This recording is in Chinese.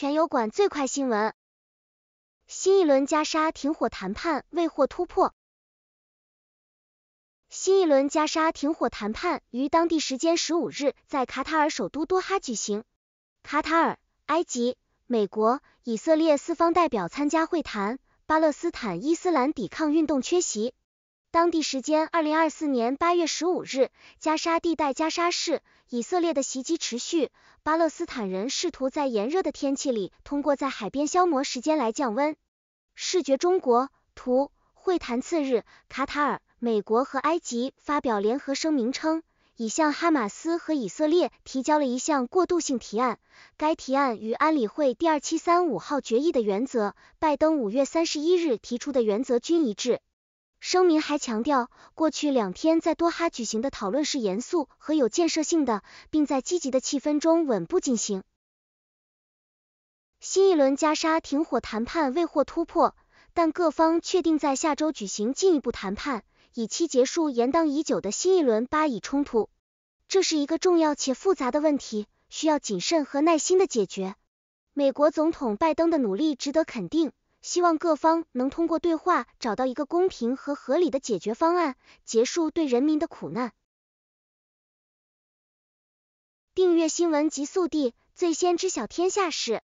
全油管最快新闻：新一轮加沙停火谈判未获突破。新一轮加沙停火谈判于当地时间十五日在卡塔尔首都多哈举行，卡塔尔、埃及、美国、以色列四方代表参加会谈，巴勒斯坦伊斯兰抵抗运动缺席。当地时间二零二四年八月十五日，加沙地带加沙市，以色列的袭击持续。巴勒斯坦人试图在炎热的天气里通过在海边消磨时间来降温。视觉中国图。会谈次日，卡塔尔、美国和埃及发表联合声明称，已向哈马斯和以色列提交了一项过渡性提案。该提案与安理会第二七三五号决议的原则、拜登五月三十一日提出的原则均一致。声明还强调，过去两天在多哈举行的讨论是严肃和有建设性的，并在积极的气氛中稳步进行。新一轮加沙停火谈判未获突破，但各方确定在下周举行进一步谈判，以期结束延宕已久的新一轮巴以冲突。这是一个重要且复杂的问题，需要谨慎和耐心的解决。美国总统拜登的努力值得肯定。希望各方能通过对话找到一个公平和合理的解决方案，结束对人民的苦难。订阅新闻极速递，最先知晓天下事。